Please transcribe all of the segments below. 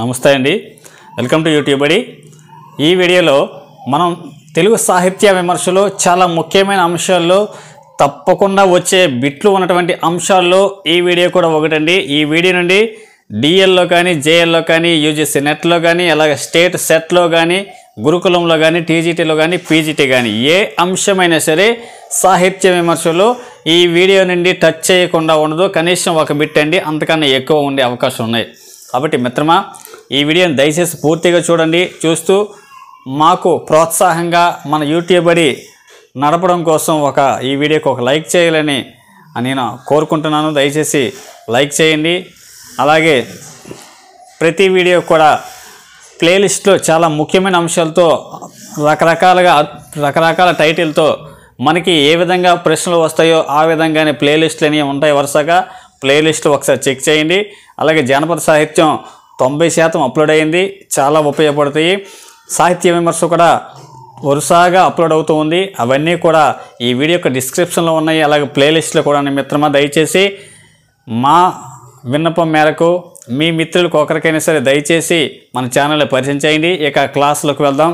నమస్తే అండి welcome to YouTube అడి ఈ వీడియోలో మనం తెలుగు సాహిత్య విమర్శలో చాలా ముఖ్యమైన అంశాల్లో తప్పకుండా వచ్చే బిట్లు ఉన్నటువంటి అంశాల్లో ఈ వీడియో కూడా ఒకటండి ఈ వీడియో నుండి డిఎల్లో కానీ జేఎల్లో కానీ యూజీసీ నెట్లో కానీ అలాగే స్టేట్ సెట్లో కానీ గురుకులంలో కానీ టీజీటీలో కానీ పీజీటీ కానీ ఏ అంశమైనా సరే సాహిత్య విమర్శలు ఈ వీడియో నుండి టచ్ చేయకుండా ఉండదు కనీసం ఒక బిట్ అండి అంతకన్నా ఎక్కువ ఉండే అవకాశం ఉన్నాయి కాబట్టి మిత్రమా ఈ వీడియోని దయచేసి పూర్తిగా చూడండి చూస్తూ మాకు ప్రోత్సాహంగా మన యూట్యూబ్ అడి నడపడం కోసం ఒక ఈ వీడియోకి ఒక లైక్ చేయాలని నేను కోరుకుంటున్నాను దయచేసి లైక్ చేయండి అలాగే ప్రతి వీడియో కూడా ప్లేలిస్ట్లో చాలా ముఖ్యమైన అంశాలతో రకరకాలుగా రకరకాల టైటిల్తో మనకి ఏ విధంగా ప్రశ్నలు వస్తాయో ఆ విధంగానే ప్లేలిస్ట్లు అనేవి ఉంటాయి వరుసగా ప్లేలిస్ట్లు ఒకసారి చెక్ చేయండి అలాగే జానపద సాహిత్యం తొంభై శాతం అప్లోడ్ అయింది చాలా ఉపయోగపడతాయి సాహిత్య విమర్శ కూడా వరుసగా అప్లోడ్ అవుతూ ఉంది అవన్నీ కూడా ఈ వీడియో యొక్క డిస్క్రిప్షన్లో ఉన్నాయి అలాగే ప్లేలిస్ట్లో కూడా మిత్రమా దయచేసి మా విన్నపం మేరకు మీ మిత్రులకు ఒకరికైనా సరే దయచేసి మన ఛానల్ని పరిచయం చేయండి ఇక క్లాసులకు వెళ్దాం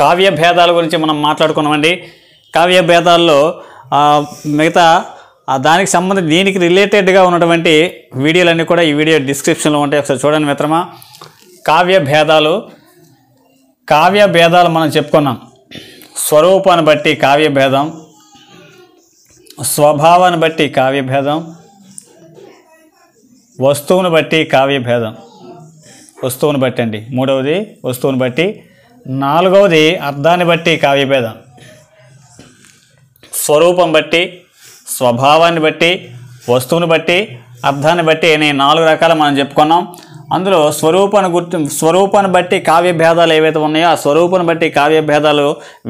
కావ్య భేదాల గురించి మనం మాట్లాడుకున్నామండి కావ్య భేదాల్లో మిగతా దానికి సంబంధించి దీనికి రిలేటెడ్గా ఉన్నటువంటి వీడియోలన్నీ కూడా ఈ వీడియో డిస్క్రిప్షన్లో ఉంటాయి ఒకసారి చూడండి మిత్రమా కావ్య భేదాలు కావ్య భేదాలు మనం చెప్పుకున్నాం స్వరూపాన్ని బట్టి కావ్య భేదం స్వభావాన్ని బట్టి కావ్య భేదం వస్తువును బట్టి కావ్య భేదం వస్తువును బట్టి అండి మూడవది వస్తువును బట్టి నాలుగవది అర్థాన్ని బట్టి కావ్యభేదం స్వరూపం బట్టి స్వభావాన్ని బట్టి వస్తువుని బట్టి అర్థాన్ని బట్టి నేను నాలుగు రకాలు మనం చెప్పుకున్నాం అందులో స్వరూపాన్ని గుర్తి స్వరూపాన్ని బట్టి కావ్య భేదాలు ఏవైతే ఉన్నాయో ఆ స్వరూపాన్ని బట్టి కావ్య భేదాలు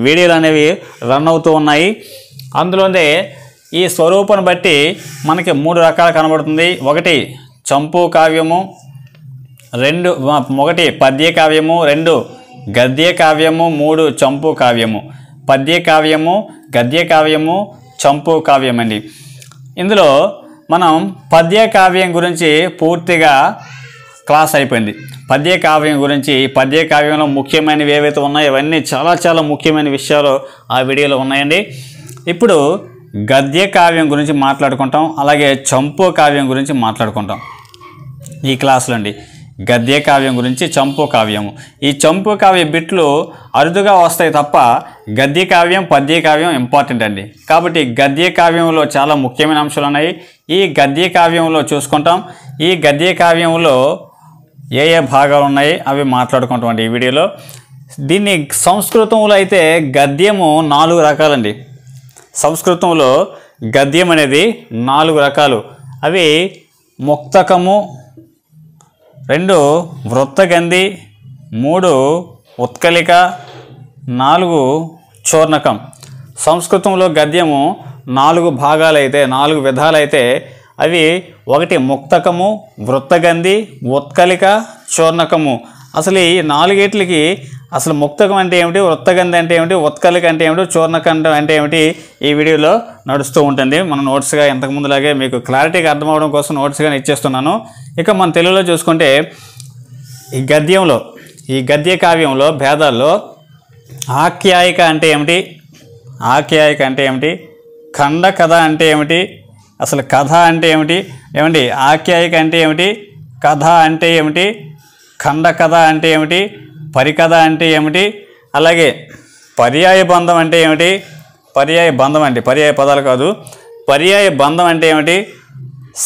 వీడియోలు అనేవి రన్ అవుతూ ఉన్నాయి అందులోనే ఈ స్వరూపాన్ని బట్టి మనకి మూడు రకాలు కనబడుతుంది ఒకటి చంపు కావ్యము రెండు ఒకటి పద్య కావ్యము రెండు గద్య కావ్యము మూడు చంపు కావ్యము పద్య కావ్యము గద్య కావ్యము చంపు కావ్యం అండి ఇందులో మనం పద్య కావ్యం గురించి పూర్తిగా క్లాస్ అయిపోయింది పద్య కావ్యం గురించి పద్య కావ్యంలో ముఖ్యమైనవి ఏవైతే ఉన్నాయో ఇవన్నీ చాలా చాలా ముఖ్యమైన విషయాలు ఆ వీడియోలో ఉన్నాయండి ఇప్పుడు గద్య కావ్యం గురించి మాట్లాడుకుంటాం అలాగే చంపు కావ్యం గురించి మాట్లాడుకుంటాం ఈ క్లాసులో అండి గద్య కావ్యం గురించి చంపు కావ్యము ఈ చంపు కావ్య బిట్లు అరుదుగా వస్తాయి తప్ప గద్య కావ్యం పద్య కావ్యం ఇంపార్టెంట్ అండి కాబట్టి గద్య కావ్యంలో చాలా ముఖ్యమైన అంశాలు ఉన్నాయి ఈ గద్య కావ్యంలో చూసుకుంటాం ఈ గద్య కావ్యంలో ఏ ఏ భాగాలు ఉన్నాయి అవి మాట్లాడుకుంటాం ఈ వీడియోలో దీన్ని సంస్కృతంలో అయితే గద్యము నాలుగు రకాలండి సంస్కృతంలో గద్యం అనేది నాలుగు రకాలు అవి ముక్తకము రెండు వృత్తగంధి మూడు ఉత్కలిక నాలుగు చూర్ణకం సంస్కృతంలో గద్యము నాలుగు భాగాలైతే నాలుగు విధాలైతే అవి ఒకటి ముక్తకము వృత్తగంధి ఉత్కలిక చూర్ణకము అసలు ఈ నాలుగేట్లకి అసలు ముక్తకం అంటే ఏమిటి వృత్తగంధ అంటే ఏమిటి ఉత్కలిక అంటే ఏమిటి చూర్ణకంఠం అంటే ఏమిటి ఈ వీడియోలో నడుస్తూ ఉంటుంది మనం నోట్స్గా ఇంతకుముందులాగే మీకు క్లారిటీగా అర్థమవడం కోసం నోట్స్గా ఇచ్చేస్తున్నాను ఇక మన తెలుగులో చూసుకుంటే ఈ గద్యంలో ఈ గద్య కావ్యంలో భేదాల్లో ఆఖ్యాయిక అంటే ఏమిటి ఆఖ్యాయిక అంటే ఏమిటి ఖండ కథ అంటే ఏమిటి అసలు కథ అంటే ఏమిటి ఏమండి ఆఖ్యాయిక అంటే ఏమిటి కథ అంటే ఏమిటి ఖండ కథ అంటే ఏమిటి పరికథ అంటే ఏమిటి అలాగే పర్యాయ బంధం అంటే ఏమిటి పర్యాయ బంధం అంటే పర్యాయ పదాలు కాదు పర్యాయ బంధం అంటే ఏమిటి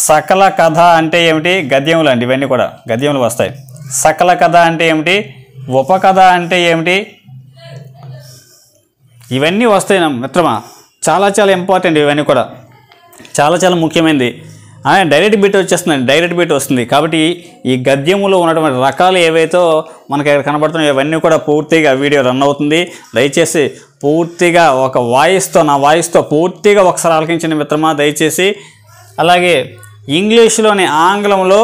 సకల కథ అంటే ఏమిటి గద్యములు అండి ఇవన్నీ కూడా గద్యములు వస్తాయి సకల కథ అంటే ఏమిటి ఉపకథ అంటే ఏమిటి ఇవన్నీ వస్తాయి మిత్రమా చాలా చాలా ఇంపార్టెంట్ ఇవన్నీ కూడా చాలా చాలా ముఖ్యమైనది డైరెక్ట్ బీట్ వచ్చేస్తుంది డైరెక్ట్ బీట్ వస్తుంది కాబట్టి ఈ గద్యములో ఉన్నటువంటి రకాలు ఏవైతే మనకి ఇక్కడ కనబడుతున్నాయో ఇవన్నీ కూడా పూర్తిగా వీడియో రన్ అవుతుంది దయచేసి పూర్తిగా ఒక వాయిస్తో నా వాయిస్తో పూర్తిగా ఒకసారి ఆలకించిన మిత్రమా దయచేసి అలాగే ఇంగ్లీష్లోని ఆంగ్లంలో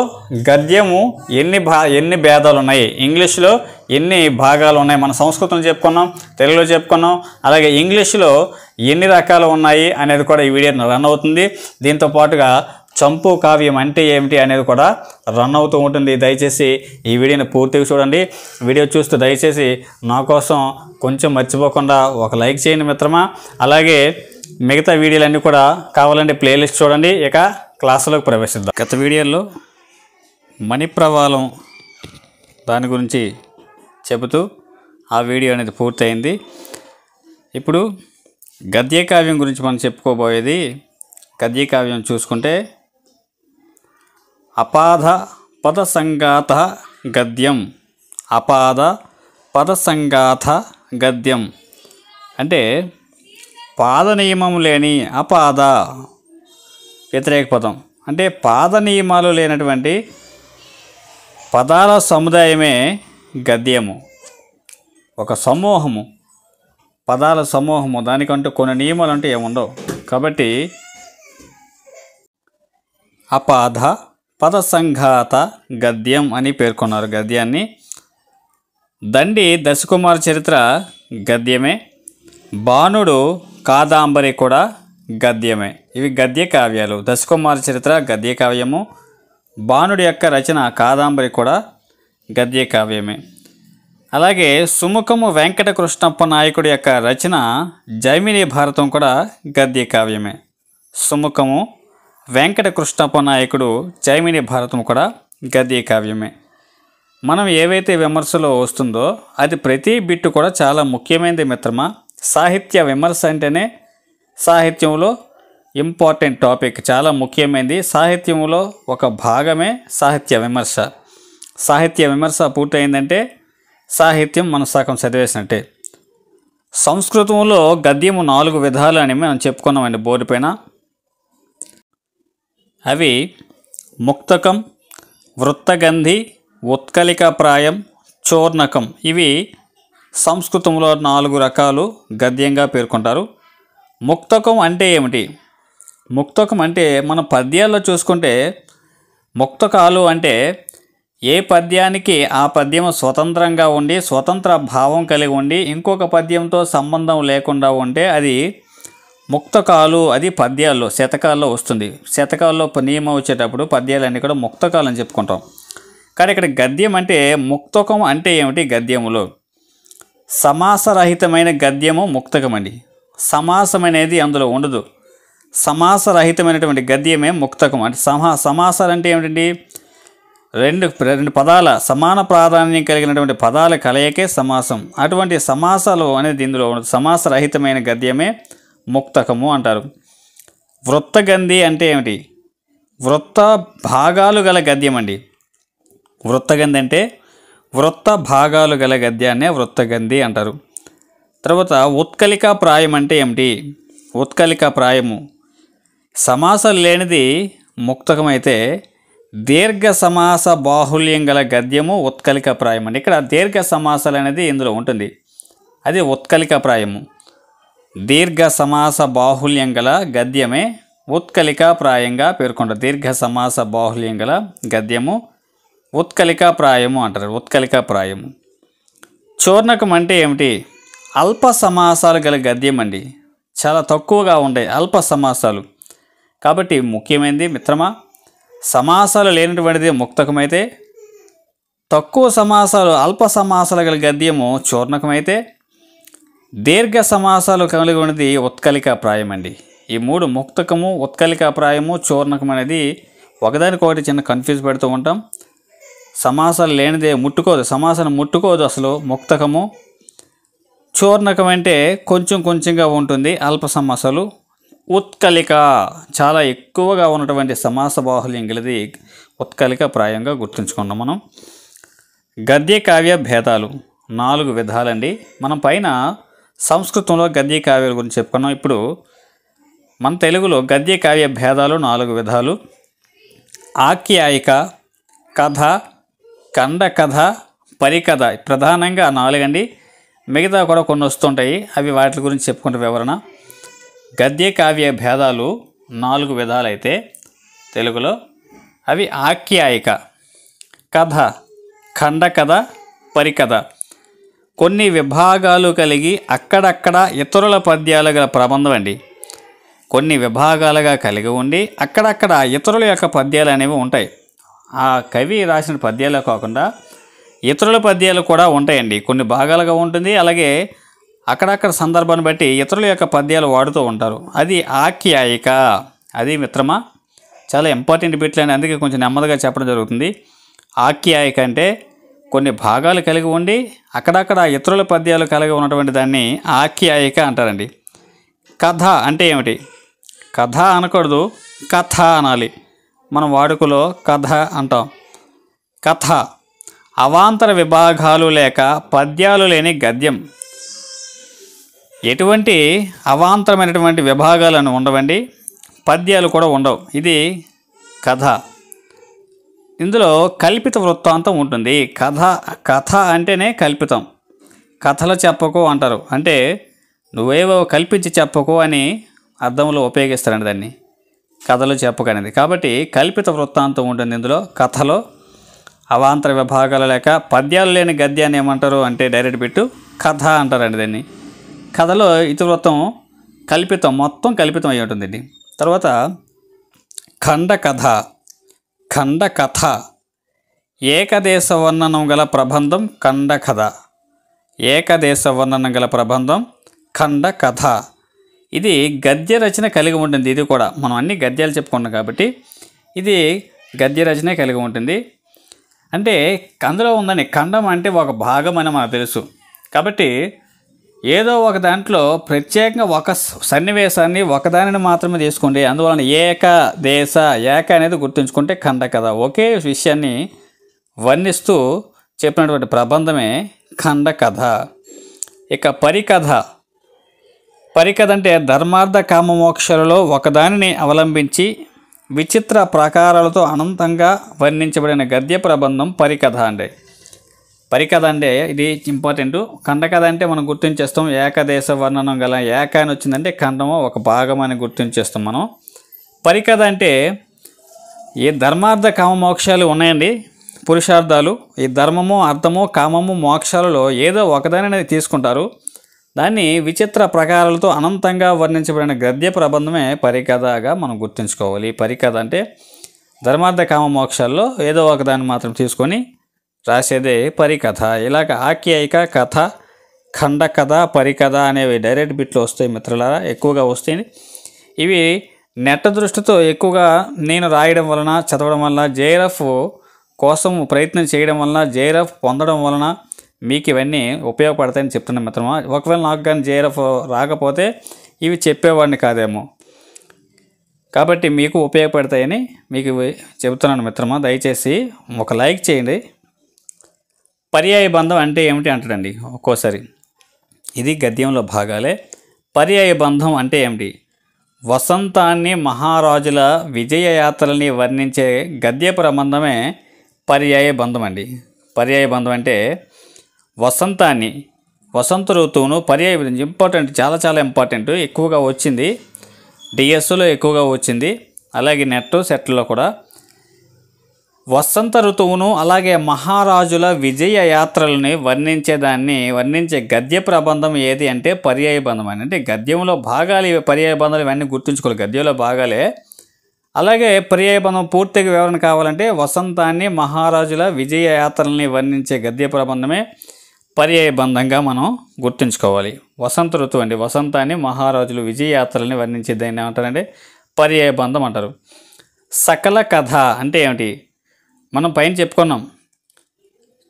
గద్యము ఎన్ని భా ఎన్ని భేదాలు ఉన్నాయి ఇంగ్లీష్లో ఎన్ని భాగాలు ఉన్నాయి మన సంస్కృతం చెప్పుకున్నాం తెలుగులో చెప్పుకున్నాం అలాగే ఇంగ్లీష్లో ఎన్ని రకాలు ఉన్నాయి అనేది కూడా ఈ వీడియో రన్ అవుతుంది దీంతో పాటుగా చంపు కావ్యం అంటే ఏమిటి అనేది కూడా రన్ అవుతూ ఉంటుంది దయచేసి ఈ వీడియోని పూర్తిగా చూడండి వీడియో చూస్తూ దయచేసి నా కోసం కొంచెం మర్చిపోకుండా ఒక లైక్ చేయండి మిత్రమా అలాగే మిగతా వీడియోలన్నీ కూడా కావాలంటే ప్లేలిస్ట్ చూడండి ఇక క్లాసులోకి ప్రవేశిద్దాం గత వీడియోలో మణిప్రవాలం దాని గురించి చెబుతూ ఆ వీడియో అనేది పూర్తయింది ఇప్పుడు గద్యకావ్యం గురించి మనం చెప్పుకోబోయేది గద్యకావ్యం చూసుకుంటే అపాధ పదసంగాత గద్యం అపాధ పదసంగాత గద్యం అంటే పాద నియమం లేని అపాద వ్యతిరేక పదం అంటే పాద నియమాలు లేనటువంటి పదాల సముదాయమే గద్యము ఒక సమూహము పదాల సమూహము దానికంటూ కొన్ని నియమాలు అంటే ఏముండవు కాబట్టి అపాధ పదసంఘాత గద్యం అని పేర్కొన్నారు గద్యాన్ని దండి దశకుమార్ చరిత్ర గద్యమే బాణుడు కాదాంబరి కూడా గద్యమే ఇవి గద్య కావ్యాలు దశకుమార్ చరిత్ర గద్య కావ్యము బాణుడి యొక్క రచన కాదాంబరి కూడా గద్య కావ్యమే అలాగే సుముఖము వెంకటకృష్ణప్ప నాయకుడి యొక్క రచన జైమిని భారతం కూడా గద్య కావ్యమే సుముఖము వెంకటకృష్ణప్ప నాయకుడు జైమిని భారతం కూడా గద్య కావ్యమే మనం ఏవైతే విమర్శలో వస్తుందో అది ప్రతి బిట్టు కూడా చాలా ముఖ్యమైనది మిత్రమా సాహిత్య విమర్శ అంటేనే సాహిత్యంలో ఇంపార్టెంట్ టాపిక్ చాలా ముఖ్యమైనది సాహిత్యంలో ఒక భాగమే సాహిత్య విమర్శ సాహిత్య విమర్శ పూర్తయిందంటే సాహిత్యం మన సగం చదివేసినట్టే సంస్కృతంలో గద్యము నాలుగు విధాలు అని మనం చెప్పుకున్నామండి బోర్డు పైన అవి ముక్తకం వృత్తగంధి ఉత్కలికప్రాయం చూర్ణకం ఇవి సంస్కృతంలో నాలుగు రకాలు గద్యంగా పేర్కొంటారు ముక్తకం అంటే ఏమిటి ముక్తకం అంటే మన పద్యాల్లో చూసుకుంటే ముక్తకాలు అంటే ఏ పద్యానికి ఆ పద్యం స్వతంత్రంగా ఉండి స్వతంత్ర భావం కలిగి ఉండి ఇంకొక పద్యంతో సంబంధం లేకుండా ఉంటే అది ముక్తకాలు అది పద్యాల్లో శతకాల్లో వస్తుంది శతకాల్లో నియమం వచ్చేటప్పుడు పద్యాలు అన్నీ కూడా ముక్తకాలు అని చెప్పుకుంటాం కానీ ఇక్కడ గద్యం అంటే ముక్తకం అంటే ఏమిటి గద్యములో సమాసరహితమైన గద్యము ముక్తకం అండి సమాసం అనేది అందులో ఉండదు సమాసరహితమైనటువంటి గద్యమే ముక్తకం అంటే సమా సమాసాలు అంటే ఏమిటండి రెండు రెండు పదాల సమాన ప్రాధాన్యం కలిగినటువంటి పదాల కలయికే సమాసం అటువంటి సమాసాలు అనేది ఇందులో ఉండదు సమాసరహితమైన గద్యమే ముక్తకము అంటారు వృత్తగంధి అంటే ఏమిటి వృత్త భాగాలు గల గద్యం అండి వృత్తగంధి అంటే వృత్త భాగాలు గల గద్యాన్నే వృత్తగంధి అంటారు తర్వాత ఉత్కలిక ప్రాయం అంటే ఏమిటి ఉత్కలిక ప్రాయము సమాసం లేనిది ముక్తకమైతే దీర్ఘ సమాస బాహుల్యం గల గద్యము ఉత్కలిక ప్రాయం అండి ఇక్కడ దీర్ఘ సమాసాలు అనేది ఇందులో ఉంటుంది అది ఉత్కలిక ప్రాయము దీర్ఘ సమాస బాహుల్యం గల గద్యమే ఉత్కలికాప్రాయంగా పేర్కొంటారు దీర్ఘ సమాస బాహుల్యం గల గద్యము ఉత్కలికాప్రాయము అంటారు ఉత్కలికాప్రాయము చూర్ణకం అంటే ఏమిటి అల్ప సమాసాలు గల గద్యం అండి చాలా తక్కువగా ఉంటాయి అల్ప సమాసాలు కాబట్టి ముఖ్యమైనది మిత్రమా సమాసాలు లేనటువంటిది ముక్తకమైతే తక్కువ సమాసాలు అల్ప సమాసాలు గల గద్యము చూర్ణకమైతే దీర్ఘ సమాసాలు కలిగి ఉన్నది ఉత్కలిక ప్రాయం అండి ఈ మూడు ముక్తకము ఉత్కలికా ప్రాయము చూర్ణకం అనేది ఒకదానికొకటి చిన్న కన్ఫ్యూజ్ పెడుతూ ఉంటాం సమాసాలు లేనిదే ముట్టుకోదు సమాసాన్ని ముట్టుకోదు అసలు ముక్తకము చూర్ణకం అంటే కొంచెం కొంచెంగా ఉంటుంది అల్ప సమాసాలు ఉత్కలిక చాలా ఎక్కువగా ఉన్నటువంటి సమాస బాహుల్యం గలది ఉత్కలిక ప్రాయంగా గుర్తుంచుకున్నాం మనం గద్య కావ్య భేదాలు నాలుగు విధాలండి మనం పైన సంస్కృతంలో గద్య కావ్యాల గురించి చెప్పుకున్నాం ఇప్పుడు మన తెలుగులో గద్య కావ్య భేదాలు నాలుగు విధాలు ఆఖ్యాయిక కథ కండ కథ పరికథ ప్రధానంగా నాలుగండి మిగతా కూడా కొన్ని వస్తుంటాయి అవి వాటి గురించి చెప్పుకుంటే వివరణ గద్య కావ్య భేదాలు నాలుగు విధాలైతే తెలుగులో అవి ఆఖ్యాయిక కథ ఖండ కథ పరికథ కొన్ని విభాగాలు కలిగి అక్కడక్కడ ఇతరుల పద్యాలు గల ప్రబంధం అండి కొన్ని విభాగాలుగా కలిగి ఉండి అక్కడక్కడ ఇతరుల యొక్క పద్యాలు అనేవి ఉంటాయి ఆ కవి రాసిన పద్యాలే కాకుండా ఇతరుల పద్యాలు కూడా ఉంటాయండి కొన్ని భాగాలుగా ఉంటుంది అలాగే అక్కడక్కడ సందర్భాన్ని బట్టి ఇతరుల యొక్క పద్యాలు వాడుతూ ఉంటారు అది ఆఖ్యాయిక అది మిత్రమా చాలా ఇంపార్టెంట్ బిట్లు అని అందుకే కొంచెం నెమ్మదిగా చెప్పడం జరుగుతుంది ఆఖ్యాయిక అంటే కొన్ని భాగాలు కలిగి ఉండి అక్కడక్కడ ఇతరుల పద్యాలు కలిగి ఉన్నటువంటి దాన్ని ఆఖ్యాయిక అంటారండి కథ అంటే ఏమిటి కథ అనకూడదు కథ అనాలి మనం వాడుకలో కథ అంటాం కథ అవాంతర విభాగాలు లేక పద్యాలు లేని గద్యం ఎటువంటి అవాంతరమైనటువంటి విభాగాలను ఉండవండి పద్యాలు కూడా ఉండవు ఇది కథ ఇందులో కల్పిత వృత్తాంతం ఉంటుంది కథ కథ అంటేనే కల్పితం కథలు చెప్పకు అంటారు అంటే నువ్వేవో కల్పించి చెప్పకు అని అర్థంలో ఉపయోగిస్తారండి దాన్ని కథలు చెప్పకనేది కాబట్టి కల్పిత వృత్తాంతం ఉంటుంది ఇందులో కథలో అవాంతర విభాగాలు లేక పద్యాలు లేని గద్యాన్ని ఏమంటారు అంటే డైరెక్ట్ పెట్టు కథ అంటారండి దాన్ని కథలో ఇతివృత్తం కల్పితం మొత్తం కల్పితం అయి ఉంటుందండి తర్వాత ఖండ కథ ఖండకథ ఏకదేశ వర్ణనం గల ప్రబంధం ఖండకథ ఏకదేశ వర్ణనం గల ప్రబంధం ఖండకథ ఇది గద్య రచన కలిగి ఉంటుంది ఇది కూడా మనం అన్ని గద్యాలు చెప్పుకున్నాం కాబట్టి ఇది గద్య రచనే కలిగి ఉంటుంది అంటే అందులో ఉందని ఖండం అంటే ఒక భాగం అని మనకు తెలుసు కాబట్టి ఏదో ఒక దాంట్లో ప్రత్యేకంగా ఒక సన్నివేశాన్ని ఒకదానిని మాత్రమే తీసుకోండి అందువలన ఏక దేశ ఏక అనేది గుర్తుంచుకుంటే ఖండ కథ ఒకే విషయాన్ని వర్ణిస్తూ చెప్పినటువంటి ప్రబంధమే ఖండ కథ ఇక పరికథ పరికథ అంటే ధర్మార్థ కామమోక్షలలో ఒకదానిని అవలంబించి విచిత్ర ప్రకారాలతో అనంతంగా వర్ణించబడిన గద్య ప్రబంధం పరికథ అండి పరికథ అంటే ఇది ఇంపార్టెంట్ కథ అంటే మనం గుర్తించేస్తాం ఏకదేశ వర్ణనం గల ఏక అని వచ్చిందంటే ఖండము ఒక భాగం అని గుర్తించేస్తాం మనం పరికథ అంటే ఏ ధర్మార్థ కామ మోక్షాలు ఉన్నాయండి పురుషార్థాలు ఈ ధర్మము అర్థము కామము మోక్షాలలో ఏదో ఒకదాని తీసుకుంటారు దాన్ని విచిత్ర ప్రకారాలతో అనంతంగా వర్ణించబడిన గద్య ప్రబంధమే పరికథగా మనం గుర్తుంచుకోవాలి పరికథ అంటే ధర్మార్థ కామ మోక్షాల్లో ఏదో ఒకదాన్ని మాత్రం తీసుకొని రాసేదే పరికథ ఇలాగ ఆఖ్యాయిక కథ ఖండ కథ పరికథ అనేవి డైరెక్ట్ బిట్లు వస్తాయి మిత్రులారా ఎక్కువగా వస్తాయి ఇవి నెట్ దృష్టితో ఎక్కువగా నేను రాయడం వలన చదవడం వలన జేఎఫ్ కోసం ప్రయత్నం చేయడం వలన జేఎఫ్ పొందడం వలన మీకు ఇవన్నీ ఉపయోగపడతాయని చెప్తున్నాను మిత్రమా ఒకవేళ నాకు కానీ జేఎఫ్ రాకపోతే ఇవి చెప్పేవాడిని కాదేమో కాబట్టి మీకు ఉపయోగపడతాయని మీకు చెబుతున్నాను మిత్రమా దయచేసి ఒక లైక్ చేయండి పర్యాయ బంధం అంటే ఏమిటి అంటాడండి ఒక్కోసారి ఇది గద్యంలో భాగాలే పర్యాయ బంధం అంటే ఏమిటి వసంతాన్ని మహారాజుల విజయయాత్రల్ని వర్ణించే గద్య ప్రబంధమే పర్యాయ బంధం అండి పర్యాయ బంధం అంటే వసంతాన్ని వసంత ఋతువును పర్యాయ ఇంపార్టెంట్ చాలా చాలా ఇంపార్టెంట్ ఎక్కువగా వచ్చింది డిఎస్లో ఎక్కువగా వచ్చింది అలాగే నెట్ సెట్లో కూడా వసంత ఋతువును అలాగే మహారాజుల విజయ యాత్రల్ని వర్ణించేదాన్ని వర్ణించే గద్య ప్రబంధం ఏది అంటే బంధం అని అంటే గద్యంలో భాగాలు ఇవి బంధాలు ఇవన్నీ గుర్తుంచుకోవాలి గద్యంలో భాగాలే అలాగే పర్యాయ బంధం పూర్తిగా వివరణ కావాలంటే వసంతాన్ని మహారాజుల విజయ యాత్రల్ని వర్ణించే గద్య ప్రబంధమే పర్యాయ బంధంగా మనం గుర్తుంచుకోవాలి వసంత ఋతువు అండి వసంతాన్ని మహారాజులు విజయ యాత్రల్ని వర్ణించేది ఏమంటారంటే బంధం అంటారు సకల కథ అంటే ఏమిటి మనం పైన చెప్పుకున్నాం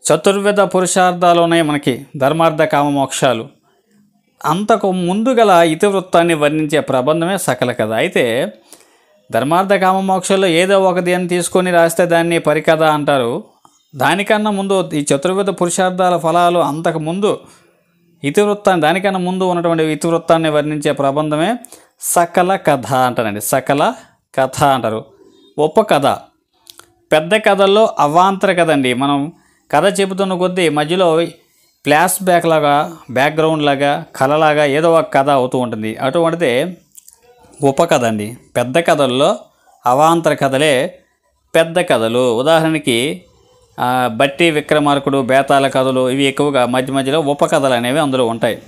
చతుర్విధ పురుషార్థాలు ఉన్నాయి మనకి ధర్మార్థ కామ మోక్షాలు అంతకు ముందు గల ఇతివృత్తాన్ని వర్ణించే ప్రబంధమే సకల కథ అయితే ధర్మార్థ కామ మోక్షాల్లో ఏదో ఒకది అని తీసుకొని రాస్తే దాన్ని పరికథ అంటారు దానికన్నా ముందు ఈ చతుర్విధ పురుషార్థాల ఫలాలు అంతకు ముందు ఇతివృత్తాన్ని దానికన్నా ముందు ఉన్నటువంటి ఇతివృత్తాన్ని వర్ణించే ప్రబంధమే సకల కథ అంటారండి సకల కథ అంటారు ఉపకథ పెద్ద కథల్లో అవాంతర కథ అండి మనం కథ చెబుతున్న కొద్దీ మధ్యలో ఫ్లాష్ బ్యాక్ లాగా బ్యాక్గ్రౌండ్ లాగా కళలాగా ఏదో ఒక కథ అవుతూ ఉంటుంది అటువంటిదే ఉపకథ అండి పెద్ద కథల్లో అవాంతర కథలే పెద్ద కథలు ఉదాహరణకి బట్టి విక్రమార్కుడు బేతాల కథలు ఇవి ఎక్కువగా మధ్య మధ్యలో ఉపకథలు అనేవి అందులో ఉంటాయి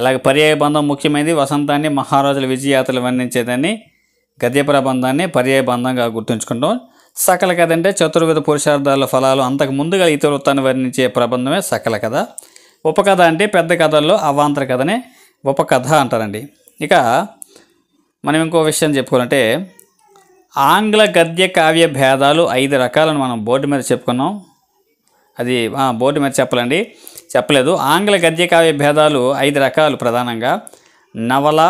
ఇలాగ పర్యాయ బంధం ముఖ్యమైనది వసంతాన్ని మహారాజుల విజయయాత్రలు వర్ణించేదాన్ని పర్యాయ బంధంగా గుర్తుంచుకుంటాం సకల కథ అంటే చతుర్విధ పురుషార్థాల ఫలాలు అంతకు ముందుగా ఇతర వృత్తాన్ని వర్ణించే ప్రబంధమే సకల కథ ఉపకథ అంటే పెద్ద కథల్లో అవాంతర కథనే ఉపకథ అంటారండి ఇక మనం ఇంకో విషయం చెప్పుకోవాలంటే ఆంగ్ల గద్య కావ్య భేదాలు ఐదు రకాలను మనం బోర్డు మీద చెప్పుకున్నాం అది బోర్డు మీద చెప్పాలండి చెప్పలేదు ఆంగ్ల గద్య కావ్య భేదాలు ఐదు రకాలు ప్రధానంగా నవల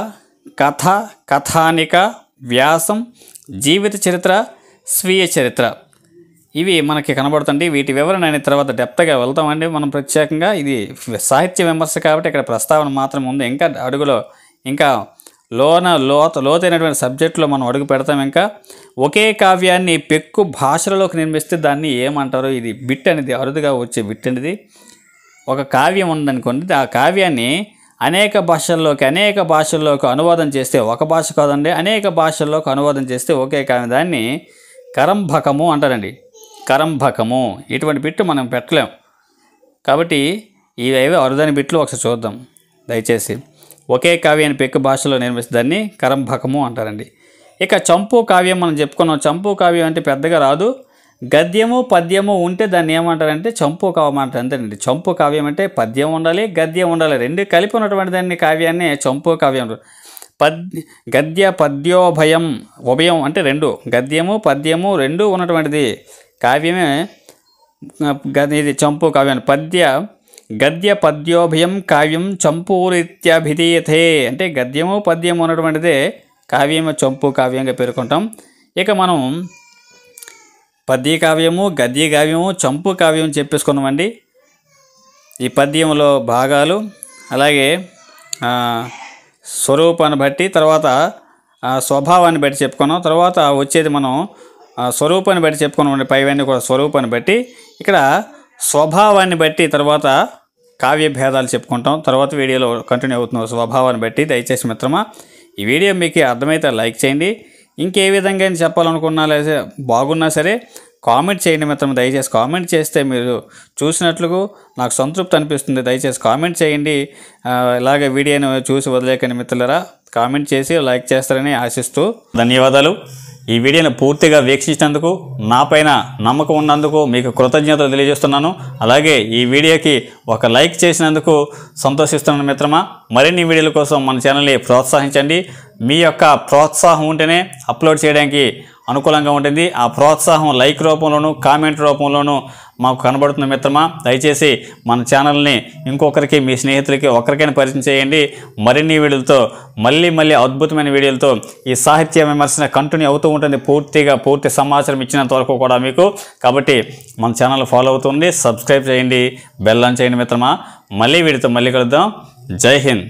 కథ కథానిక వ్యాసం జీవిత చరిత్ర స్వీయ చరిత్ర ఇవి మనకి కనబడుతుంది వీటి వివరణ అనే తర్వాత డెప్త్గా వెళ్తామండి మనం ప్రత్యేకంగా ఇది సాహిత్య విమర్శ కాబట్టి ఇక్కడ ప్రస్తావన మాత్రం ఉంది ఇంకా అడుగులో ఇంకా లోన లోత లోతైనటువంటి సబ్జెక్టులో మనం అడుగు పెడతాం ఇంకా ఒకే కావ్యాన్ని పెక్కు భాషలలోకి నిర్మిస్తే దాన్ని ఏమంటారు ఇది బిట్ అనేది అరుదుగా వచ్చే బిట్ అనేది ఒక కావ్యం ఉందనుకోండి ఆ కావ్యాన్ని అనేక భాషల్లోకి అనేక భాషల్లోకి అనువాదం చేస్తే ఒక భాష కాదండి అనేక భాషల్లోకి అనువాదం చేస్తే ఒకే కానీ దాన్ని కరంభకము అంటారండి కరంభకము ఇటువంటి బిట్టు మనం పెట్టలేం కాబట్టి ఇవేవి అరుదైన బిట్లు ఒకసారి చూద్దాం దయచేసి ఒకే కావ్యాన్ని పెక్కు భాషలో నిర్మిస్తే దాన్ని కరంభకము అంటారండి ఇక చంపు కావ్యం మనం చెప్పుకున్నాం చంపు కావ్యం అంటే పెద్దగా రాదు గద్యము పద్యము ఉంటే దాన్ని ఏమంటారంటే చంపు కావ్యం అంటారు అంతేనండి చంపు కావ్యం అంటే పద్యం ఉండాలి గద్యం ఉండాలి రెండు కలిపి ఉన్నటువంటి దాన్ని కావ్యాన్ని చంపు కావ్యం పద్య పద్ గద్య పద్యోభయం ఉభయం అంటే రెండు గద్యము పద్యము రెండు ఉన్నటువంటిది కావ్యమే ఇది చంపు కావ్యం పద్య గద్య పద్యోభయం కావ్యం చంపూరిత్యభిధీయతే అంటే గద్యము పద్యము ఉన్నటువంటిదే కావ్యము చంపు కావ్యంగా పేర్కొంటాం ఇక మనం పద్య కావ్యము గద్య కావ్యము చంపు కావ్యం చెప్పేసుకున్నామండి ఈ పద్యంలో భాగాలు అలాగే స్వరూపాన్ని బట్టి తర్వాత స్వభావాన్ని బట్టి చెప్పుకున్నాం తర్వాత వచ్చేది మనం స్వరూపాన్ని బట్టి చెప్పుకున్నాం పైవన్నీ కూడా స్వరూపాన్ని బట్టి ఇక్కడ స్వభావాన్ని బట్టి తర్వాత కావ్య భేదాలు చెప్పుకుంటాం తర్వాత వీడియోలో కంటిన్యూ అవుతున్నాం స్వభావాన్ని బట్టి దయచేసి మిత్రమా ఈ వీడియో మీకు అర్థమైతే లైక్ చేయండి ఇంకే విధంగా అయినా చెప్పాలనుకున్నా లేదా బాగున్నా సరే కామెంట్ చేయండి మిత్రం దయచేసి కామెంట్ చేస్తే మీరు చూసినట్లుగా నాకు సంతృప్తి అనిపిస్తుంది దయచేసి కామెంట్ చేయండి ఇలాగ వీడియోను చూసి వదిలేకని మిత్రులరా కామెంట్ చేసి లైక్ చేస్తారని ఆశిస్తూ ధన్యవాదాలు ఈ వీడియోను పూర్తిగా వీక్షించినందుకు నాపైన నమ్మకం ఉన్నందుకు మీకు కృతజ్ఞతలు తెలియజేస్తున్నాను అలాగే ఈ వీడియోకి ఒక లైక్ చేసినందుకు సంతోషిస్తున్నాను మిత్రమా మరిన్ని వీడియోల కోసం మన ఛానల్ని ప్రోత్సహించండి మీ యొక్క ప్రోత్సాహం ఉంటేనే అప్లోడ్ చేయడానికి అనుకూలంగా ఉంటుంది ఆ ప్రోత్సాహం లైక్ రూపంలోనూ కామెంట్ రూపంలోనూ మాకు కనబడుతున్న మిత్రమా దయచేసి మన ఛానల్ని ఇంకొకరికి మీ స్నేహితులకి ఒకరికైనా పరిచయం చేయండి మరిన్ని వీడియోలతో మళ్ళీ మళ్ళీ అద్భుతమైన వీడియోలతో ఈ సాహిత్య విమర్శన కంటిన్యూ అవుతూ ఉంటుంది పూర్తిగా పూర్తి సమాచారం ఇచ్చినంత వరకు కూడా మీకు కాబట్టి మన ఛానల్ ఫాలో అవుతుంది సబ్స్క్రైబ్ చేయండి బెల్ ఆన్ చేయండి మిత్రమా మళ్ళీ వీడితో మళ్ళీ కలుద్దాం జై హింద్